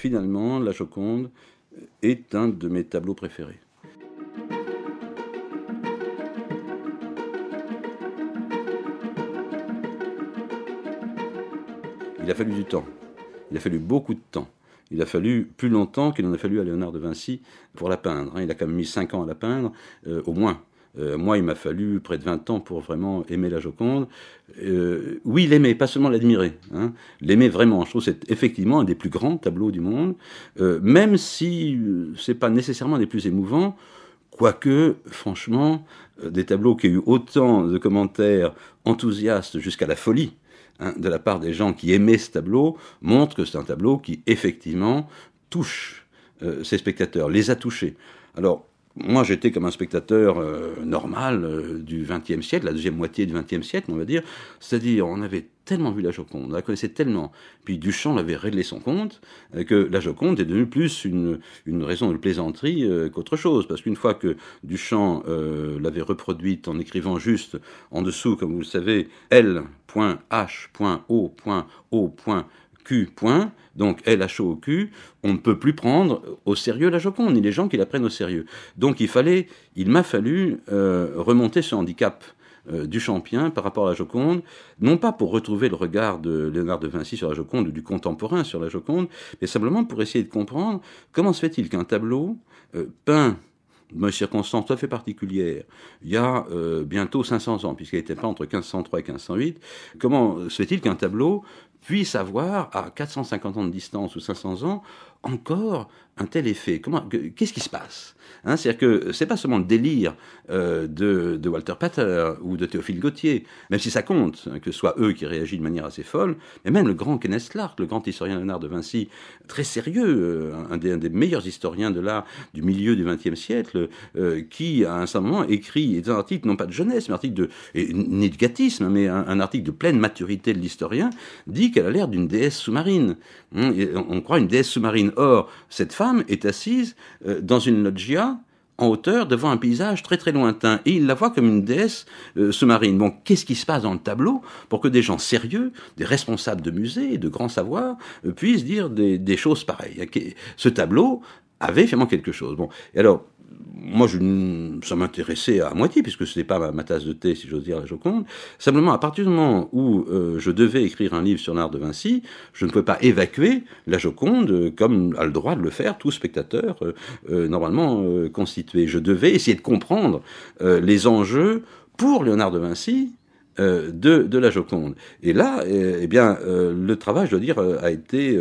finalement, La Joconde est un de mes tableaux préférés. Il a fallu du temps. Il a fallu beaucoup de temps. Il a fallu plus longtemps qu'il en a fallu à Léonard de Vinci pour la peindre. Hein. Il a quand même mis cinq ans à la peindre, euh, au moins. Euh, moi, il m'a fallu près de 20 ans pour vraiment aimer la Joconde. Euh, oui, l'aimer, pas seulement l'admirer. Hein. L'aimer vraiment. Je trouve c'est effectivement un des plus grands tableaux du monde, euh, même si ce n'est pas nécessairement un des plus émouvants. Quoique, franchement, des tableaux qui ont eu autant de commentaires enthousiastes jusqu'à la folie hein, de la part des gens qui aimaient ce tableau, montrent que c'est un tableau qui, effectivement, touche ses spectateurs, les a touchés. Alors, moi, j'étais comme un spectateur euh, normal euh, du XXe siècle, la deuxième moitié du XXe siècle, on va dire. C'est-à-dire, on avait tellement vu la Joconde, on la connaissait tellement. Puis Duchamp l'avait réglé son compte, euh, que la Joconde est devenue plus une, une raison de plaisanterie qu'autre chose. Parce qu'une fois que Duchamp l'avait reproduite en écrivant juste en dessous, comme vous le savez, L.H.O.O. Q, point, donc elle a chaud au cul, on ne peut plus prendre au sérieux la Joconde, ni les gens qui la prennent au sérieux. Donc il fallait, il m'a fallu euh, remonter ce handicap euh, du champion par rapport à la Joconde, non pas pour retrouver le regard de Léonard de Vinci sur la Joconde ou du contemporain sur la Joconde, mais simplement pour essayer de comprendre comment se fait-il qu'un tableau euh, peint peint une circonstance tout à fait particulière, il y a bientôt 500 ans, puisqu'il était peint entre 1503 et 1508, comment se fait-il qu'un tableau puisse avoir, à 450 ans de distance ou 500 ans, encore un tel effet Qu'est-ce qui se passe hein C'est-à-dire que c'est pas seulement le délire euh, de, Walter Pater ou de Théophile Gautier, même si ça compte, hein, que ce soit eux qui réagissent de manière assez folle, mais même le grand Kenneth Clark, le grand historien de l'art de Vinci, très sérieux, euh, un, des, meilleurs historiens de l'art du milieu du XXe siècle, euh, qui à un certain moment écrit un article non pas de jeunesse, mais un article de hein, mais un, article de pleine maturité de l'historien, dit qu'elle a l'air d'une déesse sous-marine. on croit une déesse sous-marine. Or, cette femme est assise euh, dans une loggia en hauteur devant un paysage très très lointain et il la voit comme une déesse euh, sous-marine. Bon, qu'est-ce qui se passe dans le tableau pour que des gens sérieux, des responsables de musées et de grands savoirs euh, puissent dire des, choses pareilles Ce tableau avait finalement quelque chose. Bon, alors moi, je, ça m'intéressait à moitié, puisque ce n'est pas ma, tasse de thé, si j'ose dire, la Joconde. Simplement, à partir du moment où euh, je devais écrire un livre sur l'art de Vinci, je ne pouvais pas évacuer la Joconde euh, comme a le droit de le faire tout spectateur euh, normalement constitué. Je devais essayer de comprendre les enjeux pour Léonard de Vinci, de, la Joconde. Et là, eh, bien, le travail, je dois dire, a été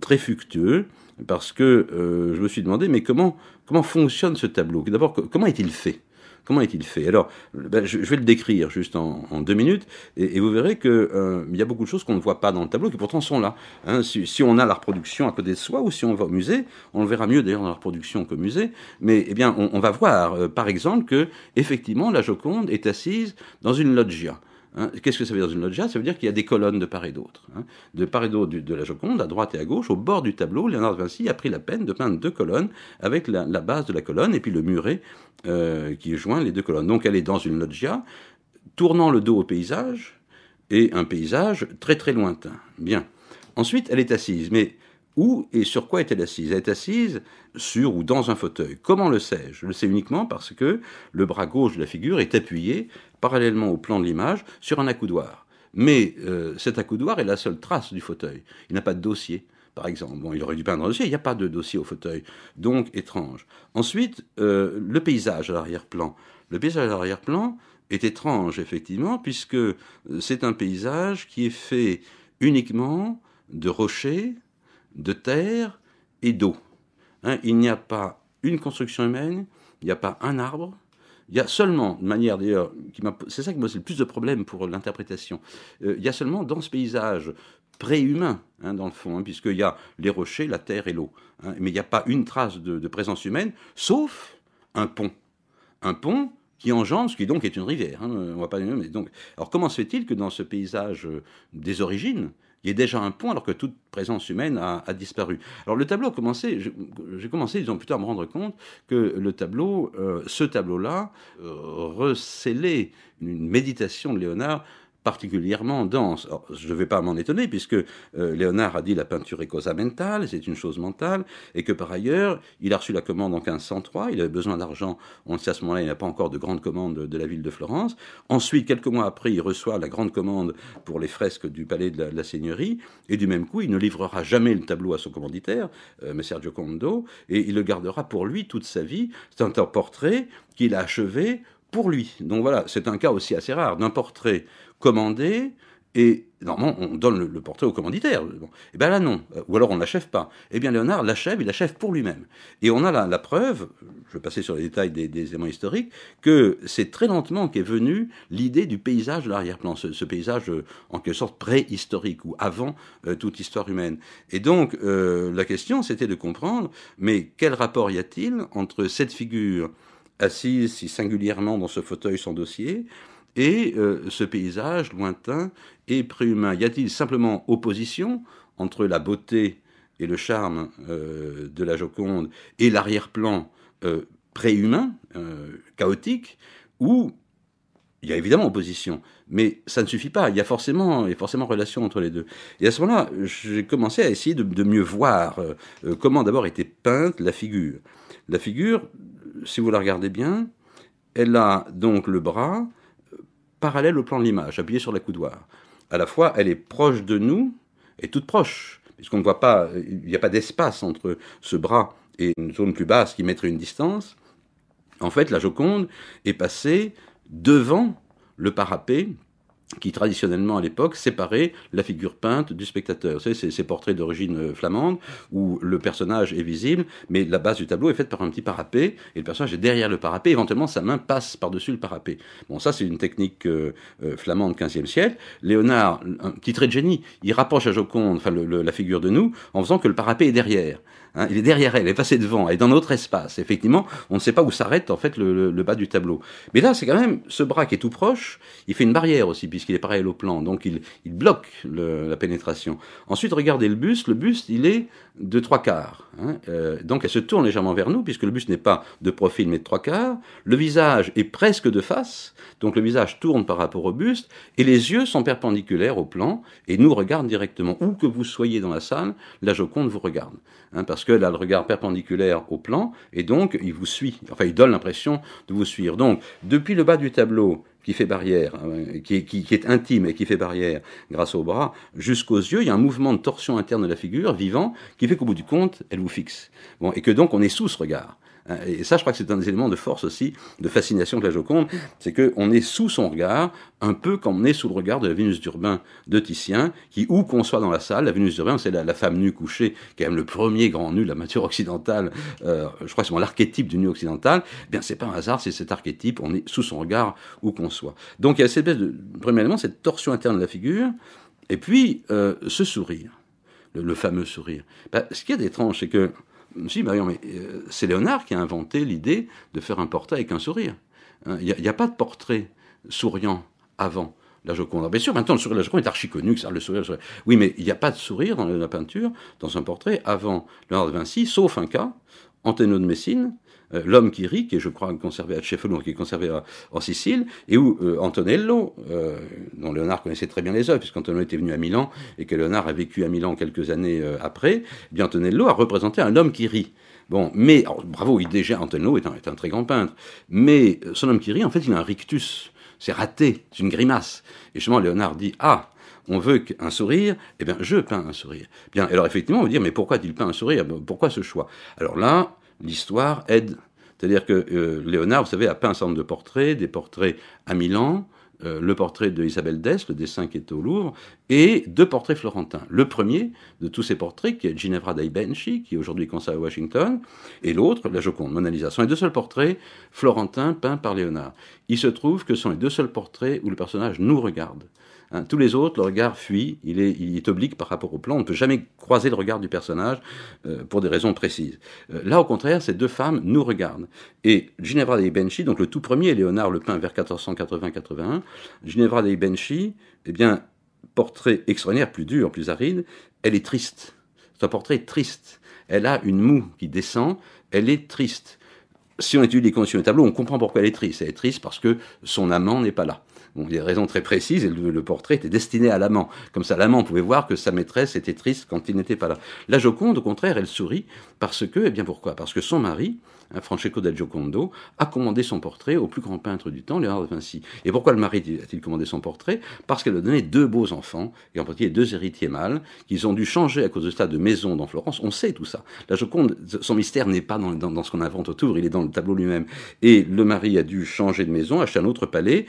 très fructueux parce que euh, je me suis demandé, mais comment, comment fonctionne ce tableau D'abord, comment est-il fait Comment est-il fait Alors, ben, je, vais le décrire juste en, en deux minutes, et, et, vous verrez qu'il euh, y a beaucoup de choses qu'on ne voit pas dans le tableau, qui pourtant sont là. Hein, si, si, on a la reproduction à côté de soi, ou si on va au musée, on le verra mieux d'ailleurs dans la reproduction qu'au musée, mais eh bien, on, on va voir, euh, par exemple, que effectivement, la Joconde est assise dans une loggia. Hein. Qu'est-ce que ça veut dire dans une loggia Ça veut dire qu'il y a des colonnes de part et d'autre. Hein. De part et d'autre de la Joconde, à droite et à gauche, au bord du tableau, Léonard de Vinci a pris la peine de peindre deux colonnes avec la, base de la colonne et puis le muret euh, qui joint les deux colonnes. Donc elle est dans une loggia, tournant le dos au paysage, et un paysage très très lointain. Bien. Ensuite, elle est assise, mais où et sur quoi est-elle assise Elle est assise sur ou dans un fauteuil. Comment le sais-je Je le sais uniquement parce que le bras gauche de la figure est appuyé parallèlement au plan de l'image, sur un accoudoir. Mais euh, cet accoudoir est la seule trace du fauteuil. Il n'a pas de dossier, par exemple. Bon, il aurait dû peindre un dossier, il n'y a pas de dossier au fauteuil. Donc, étrange. Ensuite, euh, le paysage à l'arrière-plan. Le paysage à l'arrière-plan est étrange, effectivement, puisque euh, c'est un paysage qui est fait uniquement de rochers, de terre et d'eau. Hein, il n'y a pas une construction humaine, il n'y a pas un arbre, il y a seulement, de manière d'ailleurs, c'est ça qui me pose le plus de problèmes pour l'interprétation, euh, il y a seulement dans ce paysage préhumain, hein, dans le fond, hein, puisqu'il y a les rochers, la terre et l'eau, hein, mais il n'y a pas une trace de, présence humaine, sauf un pont. Un pont qui engendre ce qui donc est une rivière. Hein, pas donc, alors comment se fait-il que dans ce paysage euh, des origines, il y a déjà un point alors que toute présence humaine a, disparu. Alors le tableau a commencé, j'ai commencé, disons, plus tard à me rendre compte que le tableau, euh, ce tableau-là, euh, recelait une méditation de Léonard particulièrement dense. je ne vais pas m'en étonner, puisque euh, Léonard a dit la peinture est cosa mentale, c'est une chose mentale, et que par ailleurs, il a reçu la commande en 1503, il avait besoin d'argent, on sait à ce moment-là, il n'a pas encore de grande commande de, la ville de Florence. Ensuite, quelques mois après, il reçoit la grande commande pour les fresques du palais de la, Seigneurie, et du même coup, il ne livrera jamais le tableau à son commanditaire, euh, mais Sergio Condo, et il le gardera pour lui toute sa vie. C'est un portrait qu'il a achevé pour lui. Donc voilà, c'est un cas aussi assez rare d'un portrait commandé et normalement, on donne le, portrait au commanditaire. Bon. Et eh bien là, non. Ou alors, on ne l'achève pas. Eh bien, Léonard l'achève, il l'achève pour lui-même. Et on a la, preuve, je vais passer sur les détails des, éléments historiques, que c'est très lentement qu'est venue l'idée du paysage de l'arrière-plan, ce, paysage euh, en quelque sorte préhistorique ou avant euh, toute histoire humaine. Et donc, euh, la question, c'était de comprendre, mais quel rapport y a-t-il entre cette figure assise si singulièrement dans ce fauteuil sans dossier, et euh, ce paysage lointain et préhumain Y a-t-il simplement opposition entre la beauté et le charme euh, de la Joconde et l'arrière-plan euh, préhumain, chaotique, ou... il y a évidemment opposition, mais ça ne suffit pas. Il y a forcément, il forcément relation entre les deux. Et à ce moment-là, j'ai commencé à essayer de, de mieux voir comment d'abord était peinte la figure. La figure, si vous la regardez bien, elle a donc le bras euh, parallèle au plan de l'image, appuyé sur la coudoir. À la fois, elle est proche de nous, et toute proche, puisqu'on ne voit pas, euh, il n'y a pas d'espace entre ce bras et une zone plus basse qui mettrait une distance. En fait, la Joconde est passée devant le parapet qui traditionnellement à l'époque séparait la figure peinte du spectateur. C'est ces portraits d'origine euh, flamande où le personnage est visible, mais la base du tableau est faite par un petit parapet et le personnage est derrière le parapet. Éventuellement, sa main passe par-dessus le parapet. Bon, ça c'est une technique euh, euh, flamande 15e siècle. Léonard, un petit trait de génie, il rapproche à Joconde, enfin la figure de nous, en faisant que le parapet est derrière. Hein, il est derrière elle, elle est passée devant, elle est dans notre espace. Effectivement, on ne sait pas où s'arrête en fait le, bas du tableau. Mais là, c'est quand même ce bras qui est tout proche, il fait une barrière aussi, puisqu'il est parallèle au plan, donc il, bloque la pénétration. Ensuite, regardez le buste, le buste, il est de trois quarts. Hein. Euh, donc elle se tourne légèrement vers nous, puisque le buste n'est pas de profil, mais de trois quarts. Le visage est presque de face, donc le visage tourne par rapport au buste, et les yeux sont perpendiculaires au plan, et nous regardent directement. Où que vous soyez dans la salle, la Joconde vous regarde. Hein, parce qu'elle a le regard perpendiculaire au plan, et donc il vous suit, enfin il donne l'impression de vous suivre. Donc, depuis le bas du tableau, qui fait barrière, euh, qui, est intime et qui fait barrière grâce aux bras, jusqu'aux yeux, il y a un mouvement de torsion interne de la figure, vivant, qui fait qu'au bout du compte, elle vous fixe. et que donc on est sous ce regard. Hein, et ça, je crois que c'est un des éléments de force aussi, de fascination de la Joconde, c'est qu'on est sous son regard, un peu comme on est sous le regard de la Vénus d'Urbain de Titien, qui, où qu'on soit dans la salle, la Vénus d'Urbain, c'est la, femme nue couchée, qui est même le premier grand nu de la matière occidentale, euh, je crois que c'est l'archétype du nu occidental, eh bien c'est pas un hasard, c'est cet archétype, on est sous son regard, où qu'on soit. Donc il y a cette espèce de, premièrement, cette torsion interne de la figure, et puis euh, ce sourire, le, fameux sourire. Bah, ce qui est étrange, c'est que mais euh, c'est Léonard qui a inventé l'idée de faire un portrait avec un sourire. Hein, il n'y a, pas de portrait souriant avant la Joconde. bien sûr, maintenant, le sourire de la Joconde est archi connu, ça, le sourire, Oui, mais il n'y a pas de sourire dans la peinture, dans un portrait, avant Léonard de Vinci, sauf un cas, Antonio de Messine, euh, l'homme qui rit, qui est, je crois, conservé à Cefalù, qui est conservé en Sicile, et où euh, Antonello, euh, dont Léonard connaissait très bien les œuvres, puisqu'Antonello était venu à Milan et que Léonard a vécu à Milan quelques années après, eh bien Antonello a représenté un homme qui rit. Bon, mais, bravo, il, déjà, Antonello est un, très grand peintre, mais son homme qui rit, en fait, il a un rictus. C'est raté, c'est une grimace. Et justement, Léonard dit Ah, on veut un sourire, eh bien, je peins un sourire. Bien, alors effectivement, on va dire, mais pourquoi il peint un sourire Pourquoi ce choix Alors là, l'histoire aide. C'est-à-dire que euh, Léonard, vous savez, a peint un certain nombre de portraits, des portraits à Milan, euh, le portrait d'Isabelle Isabelle d'Este, le dessin qui est au Louvre, et deux portraits florentins. Le premier de tous ces portraits, qui est Ginevra dai Benci, qui est aujourd'hui conservé à Washington, et l'autre, la Joconde, Mona Lisa. Ce sont les deux seuls portraits florentins peints par Léonard. Il se trouve que ce sont les deux seuls portraits où le personnage nous regarde. Hein, tous les autres, le regard fuit, il est, oblique par rapport au plan, on ne peut jamais croiser le regard du personnage euh, pour des raisons précises. Euh, là, au contraire, ces deux femmes nous regardent. Et Ginevra de Benci, donc le tout premier, Léonard le peint vers 1480-81, Ginevra de Benci, eh bien, portrait extraordinaire, plus dur, plus aride, elle est triste. C'est un portrait triste. Elle a une moue qui descend, elle est triste. Si on étudie les conditions du tableau, on comprend pourquoi elle est triste. Elle est triste parce que son amant n'est pas là il y a des raisons très précises et le, portrait était destiné à l'amant. Comme ça, l'amant pouvait voir que sa maîtresse était triste quand il n'était pas là. La Joconde, au contraire, elle sourit parce que, et eh bien pourquoi Parce que son mari, hein, Francesco del Giocondo, a commandé son portrait au plus grand peintre du temps, Léonard de Vinci. Et pourquoi le mari a-t-il commandé son portrait Parce qu'elle a donné deux beaux enfants, et en particulier deux héritiers mâles, qu'ils ont dû changer à cause de ça de maison dans Florence. On sait tout ça. La Joconde, son mystère n'est pas dans ce qu'on invente autour, il est dans le tableau lui-même. Et le mari a dû changer de maison, acheter un autre palais,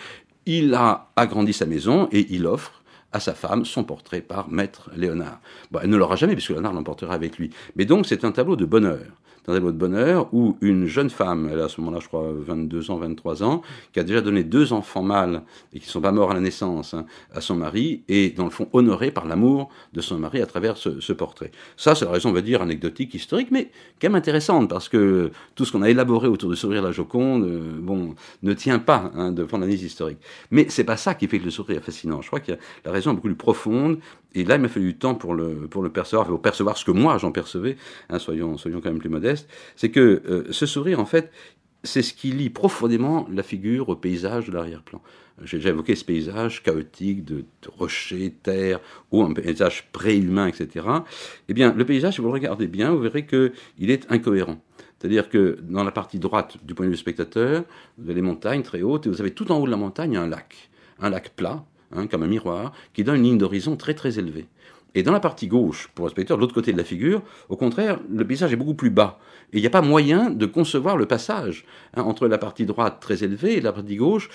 il a agrandi sa maison et il offre à sa femme son portrait par Maître Léonard. elle ne l'aura jamais puisque Léonard l'emportera avec lui. Mais donc c'est un tableau de bonheur un tableau de bonheur où une jeune femme, elle a à ce moment-là, je crois, 22 ans, 23 ans, qui a déjà donné deux enfants mâles et qui ne sont pas morts à la naissance hein, à son mari, est dans le fond honorée par l'amour de son mari à travers ce, portrait. Ça, c'est la raison, on va dire, anecdotique, historique, mais quand même intéressante parce que tout ce qu'on a élaboré autour du Sourire de la Joconde, euh, bon, ne tient pas hein, de l'analyse historique. Mais c'est pas ça qui fait que le sourire est fascinant. Je crois que la beaucoup plus profonde. Et là, il m'a fallu du temps pour le, pour le percevoir, pour percevoir ce que moi j'en percevais, hein, soyons, soyons quand même plus modestes. C'est que euh, ce sourire, en fait, c'est ce qui lie profondément la figure au paysage de l'arrière-plan. J'ai déjà évoqué ce paysage chaotique de, rochers, terre, ou un paysage préhumain, etc. Eh bien, le paysage, si vous le regardez bien, vous verrez qu'il est incohérent. C'est-à-dire que dans la partie droite du point de vue du spectateur, vous avez les montagnes très hautes, et vous avez tout en haut de la montagne un lac. Un lac plat, Hein, comme un miroir, qui donne une ligne d'horizon très très élevée. Et dans la partie gauche, pour le de l'autre côté de la figure, au contraire, le paysage est beaucoup plus bas. Et il n'y a pas moyen de concevoir le passage hein, entre la partie droite très élevée et la partie gauche.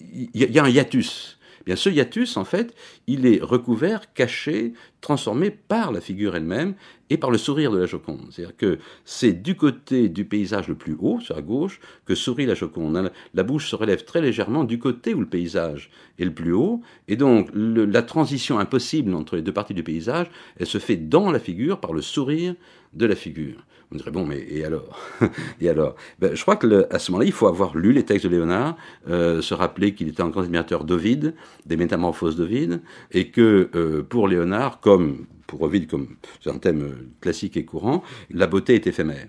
Il y, a un hiatus. bien, ce hiatus, en fait, il est recouvert, caché transformé par la figure elle-même et par le sourire de la Joconde. C'est-à-dire que c'est du côté du paysage le plus haut, sur la gauche, que sourit la Joconde. Hein, la bouche se relève très légèrement du côté où le paysage est le plus haut, et donc la transition impossible entre les deux parties du paysage, elle se fait dans la figure par le sourire de la figure. On dirait, bon, mais et alors Et alors ben, Je crois que à ce moment-là, il faut avoir lu les textes de Léonard, euh, se rappeler qu'il était un grand admirateur d'Ovide, des métamorphoses d'Ovide, et que euh, pour Léonard, comme, pour Ovid, comme c'est un thème classique et courant, la beauté est éphémère.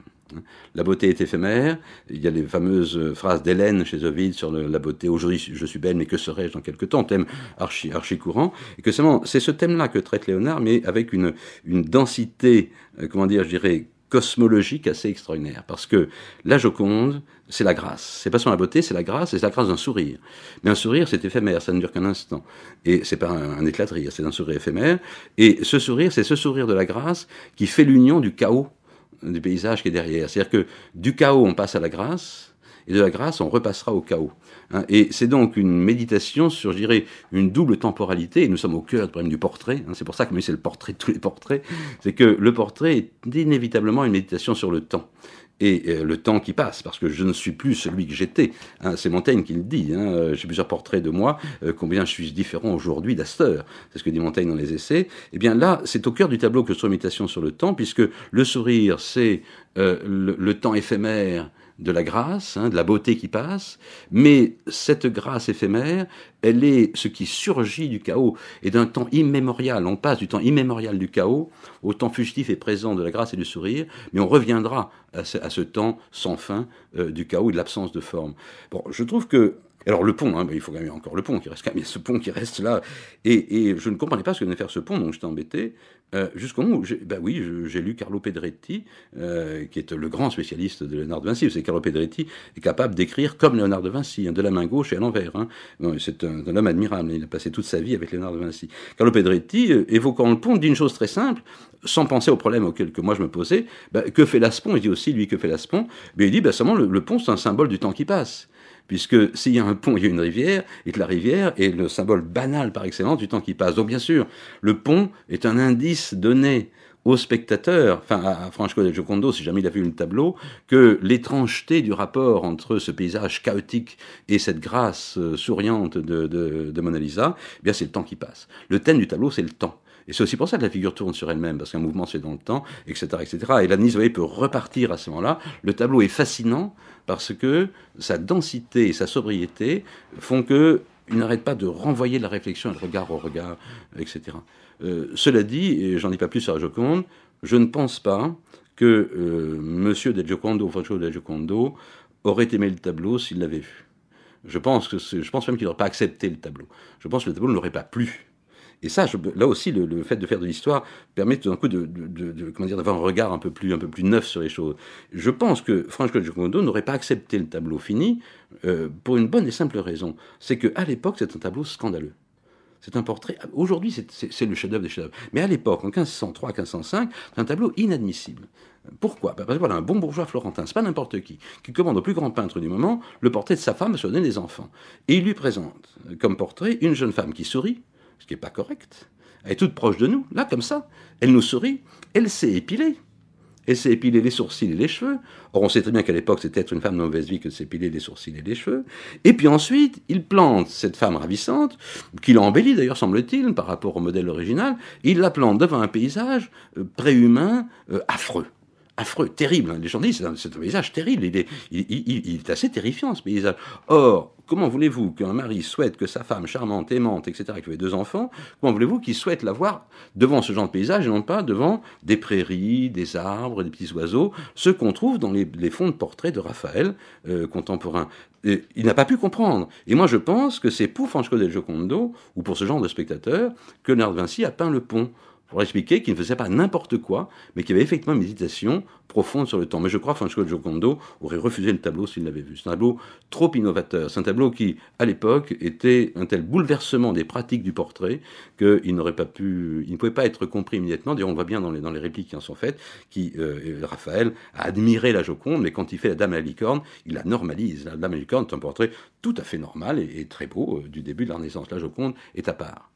La beauté est éphémère. Il y a les fameuses phrases d'Hélène chez Ovid sur la beauté. Aujourd'hui, je suis belle, mais que serai-je dans quelque temps Thème archi, courant. Et que c'est ce thème-là que traite Léonard, mais avec une, une densité, euh, comment dire, je dirais, cosmologique assez extraordinaire. Parce que la Joconde, c'est la grâce. C'est pas seulement la beauté, c'est la grâce, c'est la grâce d'un sourire. Mais un sourire, c'est éphémère, ça ne dure qu'un instant. Et c'est pas un, un éclat de rire, c'est un sourire éphémère. Et ce sourire, c'est ce sourire de la grâce qui fait l'union du chaos du paysage qui est derrière. C'est-à-dire que du chaos, on passe à la grâce, et de la grâce, on repassera au chaos. Hein. et c'est donc une méditation sur, je dirais, une double temporalité, et nous sommes au cœur du problème du portrait, hein. c'est pour ça que c'est le portrait de tous les portraits, c'est que le portrait est inévitablement une méditation sur le temps et euh, le temps qui passe, parce que je ne suis plus celui que j'étais. Hein. c'est Montaigne qui le dit. Euh, j'ai plusieurs portraits de moi, euh, combien je suis différent aujourd'hui d'Aster, C'est ce que dit Montaigne dans les essais. et eh bien là, c'est au cœur du tableau que se méditation sur le temps, puisque le sourire, c'est le, temps éphémère de la grâce, hein, de la beauté qui passe, mais cette grâce éphémère, elle est ce qui surgit du chaos et d'un temps immémorial. On passe du temps immémorial du chaos au temps fugitif et présent de la grâce et du sourire, mais on reviendra à ce, temps sans fin euh, du chaos et de l'absence de forme. Bon, je trouve que alors le pont, hein, bah, il faut quand encore le pont qui reste, ce pont qui reste là. Et, je ne comprenais pas ce que venait faire ce pont, donc j'étais embêté. Euh, jusqu'au moment où, bah oui, j'ai lu Carlo Pedretti, euh, qui est le grand spécialiste de Léonard de Vinci. Vous Carlo Pedretti est capable d'écrire comme Léonard de Vinci, hein, de la main gauche et à l'envers. Hein. C'est un, homme admirable. Il a passé toute sa vie avec Léonard de Vinci. Carlo Pedretti, euh, évoquant le pont, d'une chose très simple, sans penser au problème auquel que moi je me posais. Bah, que fait pont Il dit aussi lui que fait Laspont, Mais il dit, seulement le, le pont c'est un symbole du temps qui passe puisque s'il y a un pont, il y a une rivière, et que la rivière est le symbole banal par excellence du temps qui passe. Donc bien sûr, le pont est un indice donné au spectateur, enfin à Franco de Giocondo, si jamais il a vu le tableau, que l'étrangeté du rapport entre ce paysage chaotique et cette grâce euh, souriante de, Mona Lisa, eh bien c'est le temps qui passe. Le thème du tableau, c'est le temps. Et c'est aussi pour ça que la figure tourne sur elle-même, parce qu'un mouvement c'est dans le temps, etc. etc. Et l'analyse, vous voyez, peut repartir à ce moment-là. Le tableau est fascinant parce que sa densité et sa sobriété font qu'il n'arrête pas de renvoyer la réflexion et le regard au regard, etc. Euh, cela dit, et j'en dis pas plus sur la Joconde, je ne pense pas que euh, Monsieur de Giocondo, François de Giocondo, aurait aimé le tableau s'il l'avait vu. Je pense, que je pense même qu'il n'aurait pas accepté le tableau. Je pense que le tableau ne l'aurait pas plu. Et ça, là aussi, le, fait de faire de l'histoire permet tout d'un coup de, d'avoir un regard un peu plus, un peu plus neuf sur les choses. Je pense que François Claude Giacomondo n'aurait pas accepté le tableau fini euh, pour une bonne et simple raison, c'est que à l'époque, c'est un tableau scandaleux. C'est un portrait. Aujourd'hui, c'est, le chef-d'œuvre des chefs-d'œuvre. Mais à l'époque, en 1503, 1505, c'est un tableau inadmissible. Pourquoi bah, Parce que voilà, un bon bourgeois florentin, c'est pas n'importe qui, qui commande au plus grand peintre du moment le portrait de sa femme se donner des enfants. Et il lui présente euh, comme portrait une jeune femme qui sourit, ce qui n'est pas correct. Elle est toute proche de nous, là, comme ça. Elle nous sourit, elle s'est épilée. Elle s'est épilée les sourcils et les cheveux. Or, on sait très bien qu'à l'époque, c'était être une femme de mauvaise vie que de s'épiler les sourcils et les cheveux. Et puis ensuite, il plante cette femme ravissante, qu'il a embellie d'ailleurs, semble-t-il, par rapport au modèle original. Il la plante devant un paysage euh, préhumain, euh, affreux affreux, terrible. Les gens disent c'est un paysage terrible, il est, assez terrifiant ce paysage. Or, comment voulez-vous qu'un mari souhaite que sa femme charmante, aimante, etc., qui avait deux enfants, comment voulez-vous qu'il souhaite la voir devant ce genre de paysage et non pas devant des prairies, des arbres, des petits oiseaux, ce qu'on trouve dans les, fonds de portraits de Raphaël euh, contemporain Il n'a pas pu comprendre. Et moi, je pense que c'est pour François del Giocondo, ou pour ce genre de spectateur, que Léonard Vinci a peint le pont pour expliquer qu'il ne faisait pas n'importe quoi, mais qu'il y avait effectivement une méditation profonde sur le temps. Mais je crois que de Giocondo aurait refusé le tableau s'il l'avait vu. C'est un tableau trop innovateur. C'est un tableau qui, à l'époque, était un tel bouleversement des pratiques du portrait qu'il n'aurait pas pu, il ne pouvait pas être compris immédiatement. D'ailleurs, on voit bien dans les, répliques qui en sont faites, qui, euh, Raphaël a admiré la Joconde, mais quand il fait la Dame à la licorne, il la normalise. La Dame à la licorne est un portrait tout à fait normal et, très beau euh, du début de la Renaissance. La Joconde est à part.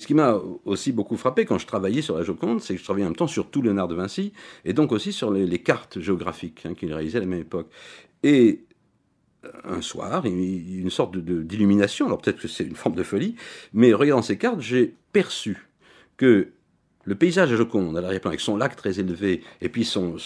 Ce qui m'a aussi beaucoup frappé quand je travaillais sur la Joconde, c'est que je travaillais en même temps sur tout Léonard de Vinci, et donc aussi sur les, cartes géographiques hein, qu'il réalisait à la même époque. Et euh, un soir, une sorte d'illumination, de, alors peut-être que c'est une forme de folie, mais regardant ces cartes, j'ai perçu que le paysage à Joconde, à l'arrière-plan, avec son lac très élevé, et puis son,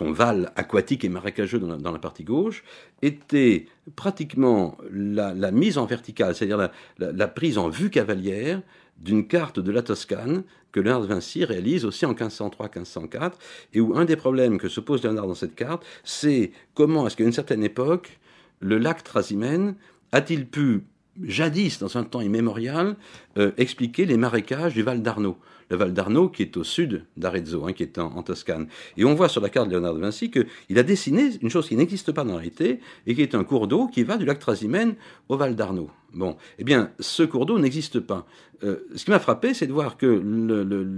val aquatique et marécageux dans la, partie gauche, était pratiquement la, mise en verticale, c'est-à-dire la, la, prise en vue cavalière d'une carte de la Toscane que Léonard de Vinci réalise aussi en 1503-1504, et où un des problèmes que se pose Léonard dans cette carte, c'est comment est-ce qu'à une certaine époque, le lac Trasimène a-t-il pu jadis, dans un temps immémorial, euh, expliquer les marécages du Val d'Arnaud. Le Val d'Arno qui est au sud d'Arezzo, hein, qui est en, Toscane. Et on voit sur la carte de Léonard de Vinci qu'il a dessiné une chose qui n'existe pas dans la réalité et qui est un cours d'eau qui va du lac Trasimène au Val d'Arno. Bon, eh bien, ce cours d'eau n'existe pas. Euh, ce qui m'a frappé, c'est de voir que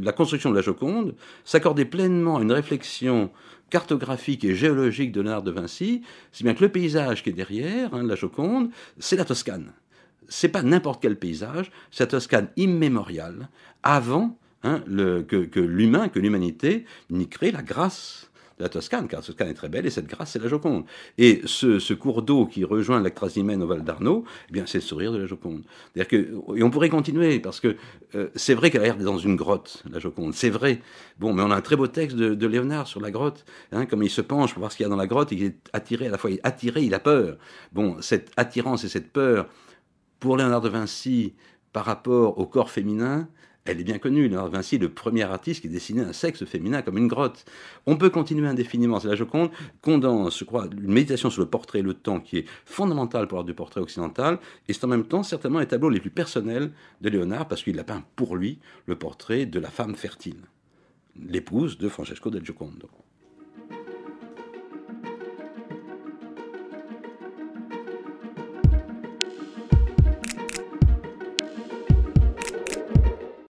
la construction de la Joconde s'accordait pleinement à une réflexion cartographique et géologique de Léonard de Vinci, si bien que le paysage qui est derrière, hein, la Joconde, c'est la Toscane c'est pas n'importe quel paysage, la Toscane immémoriale, avant hein, que l'humain, que l'humanité n'y crée la grâce de la Toscane, car la Toscane est très belle et cette grâce, c'est la Joconde. Et ce, cours d'eau qui rejoint la au Val d'Arnaud, eh bien, c'est le sourire de la Joconde. Que, et on pourrait continuer, parce que euh, c'est vrai qu'elle a l'air dans une grotte, la Joconde, c'est vrai. Bon, mais on a un très beau texte de, Léonard sur la grotte, hein, comme il se penche pour voir ce qu'il y a dans la grotte, il est attiré, à la fois il est attiré, il a peur. Bon, cette attirance et cette peur, pour Léonard de Vinci, par rapport au corps féminin, elle est bien connue. Léonard de Vinci est le premier artiste qui dessinait un sexe féminin comme une grotte. On peut continuer indéfiniment. C'est la Joconde condense, je crois, une méditation sur le portrait et le temps qui est fondamentale pour l'art du portrait occidental. Et c'est en même temps certainement les tableaux les plus personnels de Léonard parce qu'il a peint pour lui le portrait de la femme fertile, l'épouse de Francesco del Giocondo.